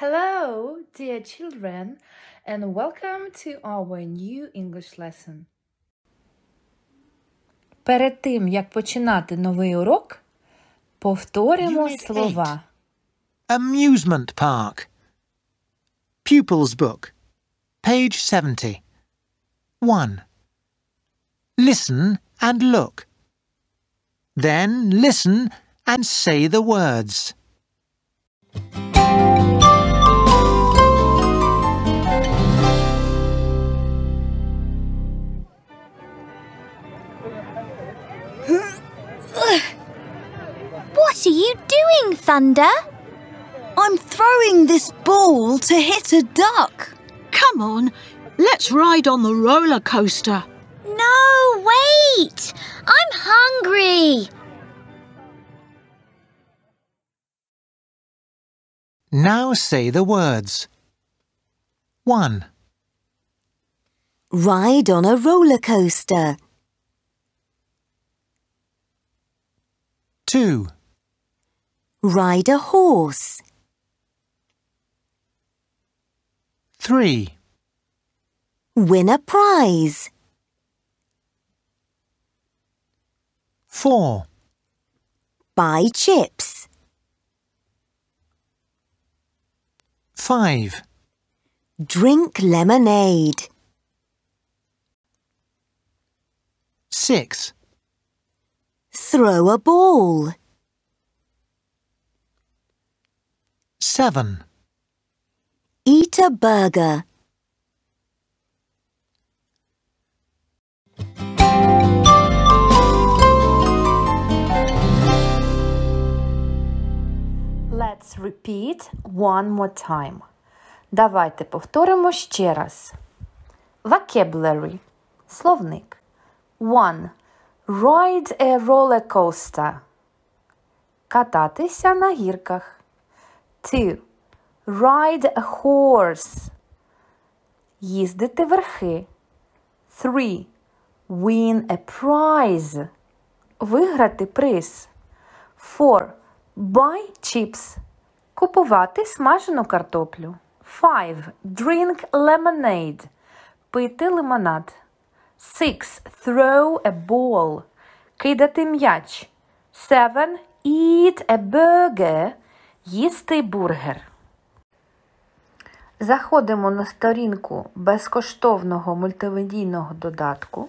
Hello, dear children, and welcome to our new English lesson. Перед тим, як починати новий урок, повторимо Unit слова. Amusement park. Pupils book. Page 70. 1. Listen and look. Then listen and say the words. Thunder? I'm throwing this ball to hit a duck. Come on, let's ride on the roller coaster. No, wait! I'm hungry! Now say the words. 1. Ride on a roller coaster. 2. Ride a horse. 3. Win a prize. 4. Buy chips. 5. Drink lemonade. 6. Throw a ball. 7. Eat a burger. Let's repeat one more time. Давайте повторимо ще раз. Vocabulary – словник. 1. Ride a roller coaster – кататися на гірках. Two. Ride a horse. Їздити верхи. Three. Win a prize. Виграти приз. Four. Buy chips. Купувати смажену картоплю. Five. Drink lemonade. Пити лимонад. Six. Throw a ball. Кидати м'яч. Seven. Eat a burger. Їсти бургер. Заходимо на сторінку безкоштовного мультимедійного додатку.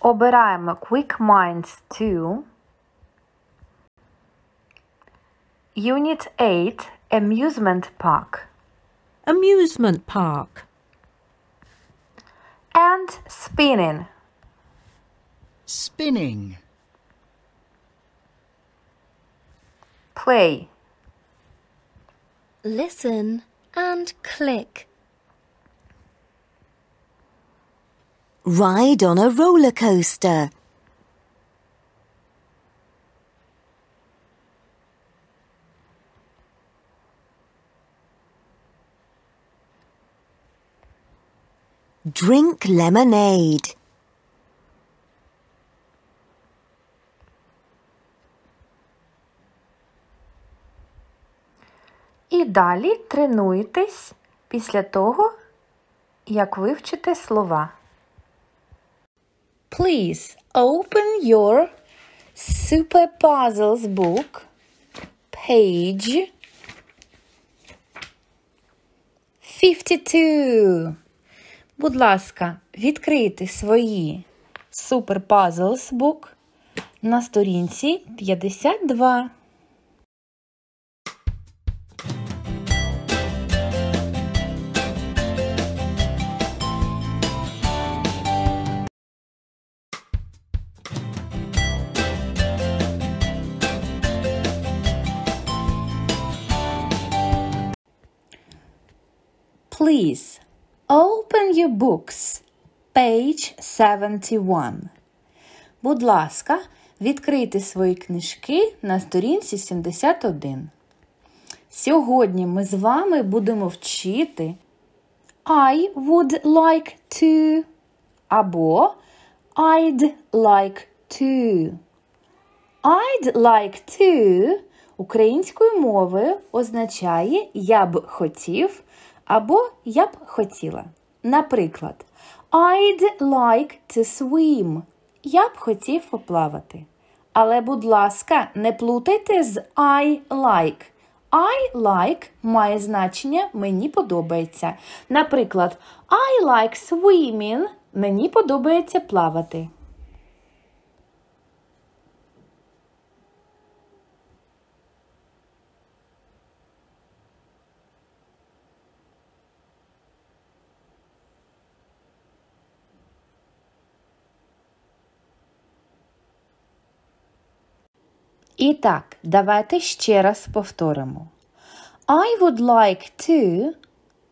Обираємо Quick Minds 2. Unit 8 Amusement Park. Amusement Park. And spinning. Spinning. Play. listen and click. Ride on a roller coaster. Drink lemonade. І далі тренуйтесь після того, як вивчите слова. Please open your Super Puzzles book page 52. Будь ласка, відкрити свої Super Puzzles book на сторінці 52. Please open your books. Page 71. Будь ласка, відкрийте свої книжки на сторінці 71. Сьогодні ми з вами будемо вчити I would like to. Або I'd like to. I'd like to українською мовою означає Я б хотів. Або я б хотіла. Наприклад, I'd like to swim. Я б хотів поплавати. Але, будь ласка, не плутайте з I like. I like має значення мені подобається. Наприклад, I like swimming. Мені подобається плавати. І так, давайте ще раз повторимо. I would like to,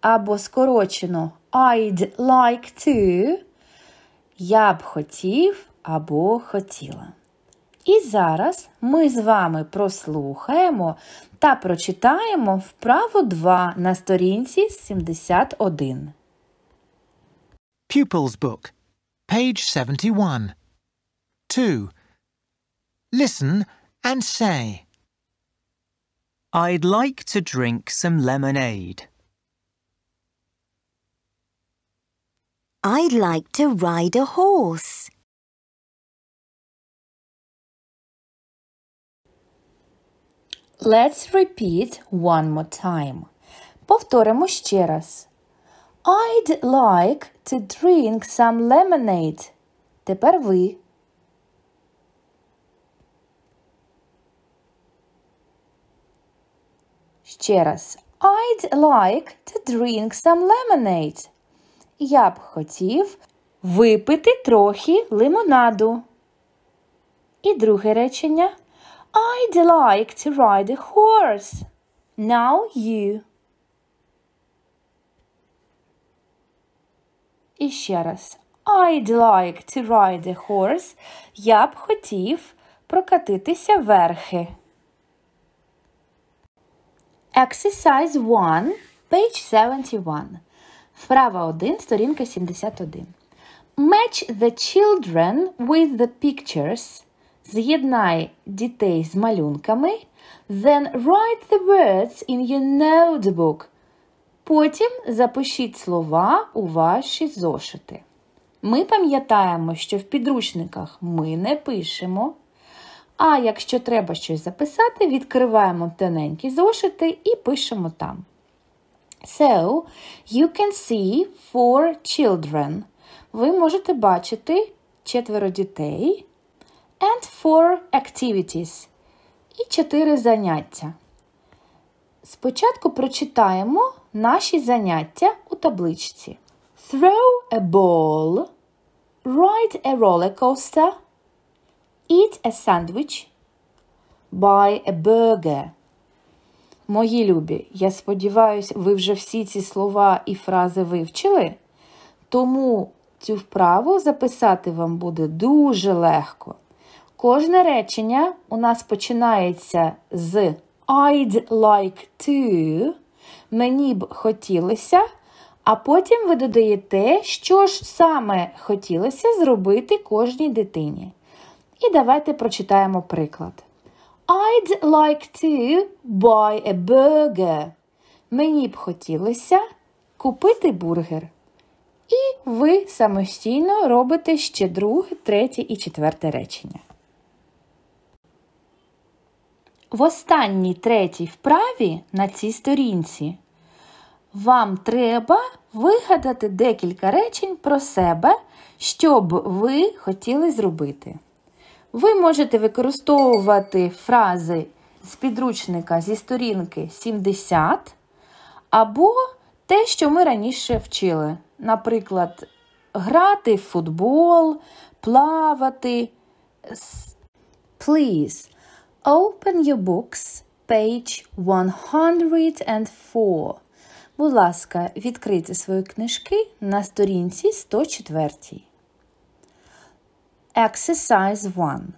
або скорочено I'd like to. Я б хотів або хотіла. І зараз ми з вами прослухаємо та прочитаємо вправо 2 на сторінці 71. Pupils Book, page 71. 2. Listen and say I'd like to drink some lemonade. I'd like to ride a horse. Let's repeat one more time. Повторимо ще раз. I'd like to drink some lemonade. Тепер ви. Ще раз. I'd like to drink some lemonade. Я б хотів випити трохи лимонаду. І друге речення. I'd like to ride a horse. Now you. І ще раз. I'd like to ride a horse. Я б хотів прокатитися верхи. Exercise 1, page 71. Вправа 1, сторінка 71. Match the children with the pictures. З'єднай дітей з малюнками. Then write the words in your notebook. Потім запишіть слова у ваші зошити. Ми пам'ятаємо, що в підручниках ми не пишемо. А якщо треба щось записати, відкриваємо тоненькі зошити і пишемо там. So, you can see four children. Ви можете бачити четверо дітей. And four activities. І чотири заняття. Спочатку прочитаємо наші заняття у табличці. Throw a ball. Ride a roller coaster eat a sandwich, buy a burger. Мої любі, я сподіваюся, ви вже всі ці слова і фрази вивчили, тому цю вправу записати вам буде дуже легко. Кожне речення у нас починається з I'd like to. Мені б хотілося. А потім ви додаєте, що ж саме хотілося зробити кожній дитині. І давайте прочитаємо приклад. I'd like to buy a burger. Мені б хотілося купити бургер. І ви самостійно робите ще друге, третє і четверте речення. В останній третій вправі на цій сторінці вам треба вигадати декілька речень про себе, щоб ви хотіли зробити. Ви можете використовувати фрази з підручника зі сторінки 70, або те, що ми раніше вчили. Наприклад, грати в футбол, плавати. Please open your books page 104. Будь ласка, відкрийте свої книжки на сторінці 104. Exercise 1.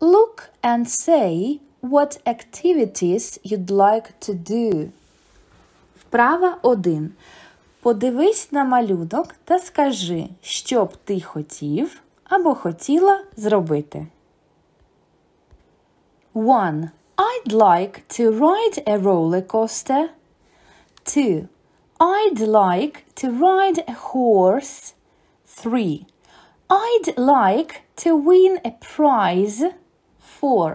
Look and say what activities you'd like to do. Вправа 1. Подивись на малюнок та скажи, що б ти хотів або хотіла зробити. 1. I'd like to ride a roller coaster. 2. I'd like to ride a horse. 3. I'd like to win a prize four.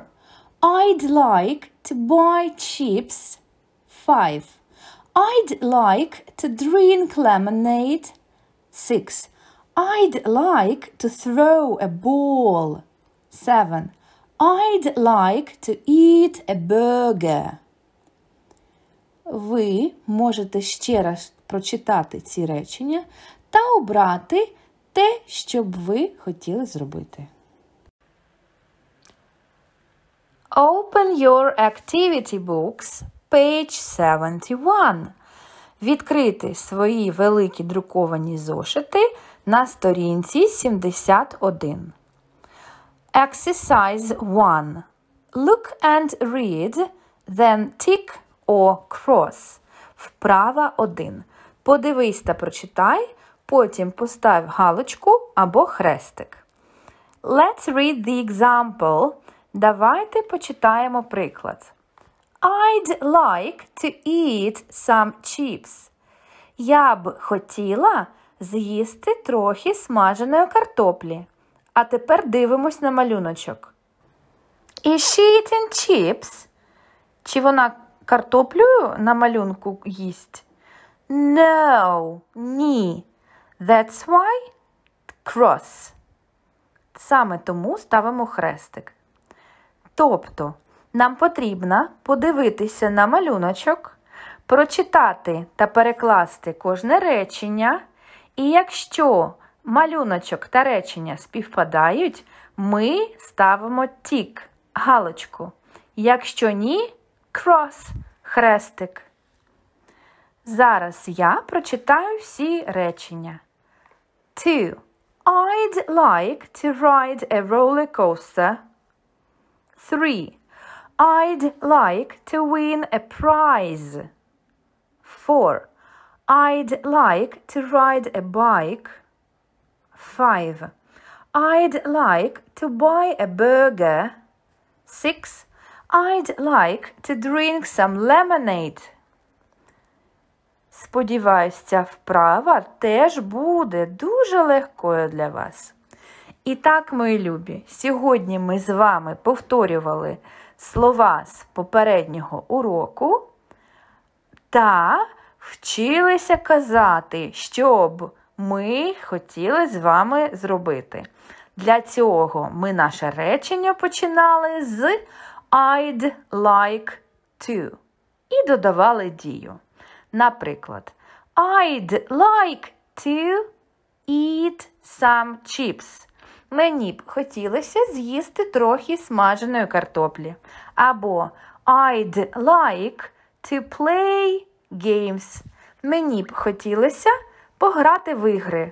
I'd like to buy chips five. I'd like to drink lemonade six. I'd like to throw a ball seven. I'd like to eat a burger. Ви можете ще раз прочитати ці речення та обрати те, що б ви хотіли зробити. Open your activity books page 71. Відкрити свої великі друковані зошити на сторінці 71. Exercise 1. Look and read. Then tick or cross. Вправа 1. Подивись та прочитай. Потім постав галочку або хрестик. Let's read the example. Давайте почитаємо приклад. I'd like to eat some chips. Я б хотіла з'їсти трохи смаженої картоплі. А тепер дивимось на малюночок. Is she eating chips? Чи вона картоплю на малюнку їсть? No, ні. That's why cross. Саме тому ставимо хрестик. Тобто нам потрібно подивитися на малюночок, прочитати та перекласти кожне речення. І якщо малюночок та речення співпадають, ми ставимо тік, галочку. Якщо ні, крос, хрестик. Зараз я прочитаю всі речення. 2. I'd like to ride a roller coaster. 3. I'd like to win a prize. 4. I'd like to ride a bike. 5. I'd like to buy a burger. 6. I'd like to drink some lemonade. Сподіваюсь, ця вправа теж буде дуже легкою для вас. І так, мої любі, сьогодні ми з вами повторювали слова з попереднього уроку та вчилися казати, що б ми хотіли з вами зробити. Для цього ми наше речення починали з I'd like to і додавали дію. Наприклад, I'd like to eat some chips. Мені б хотілося з'їсти трохи смаженої картоплі. Або I'd like to play games. Мені б хотілося пограти в ігри.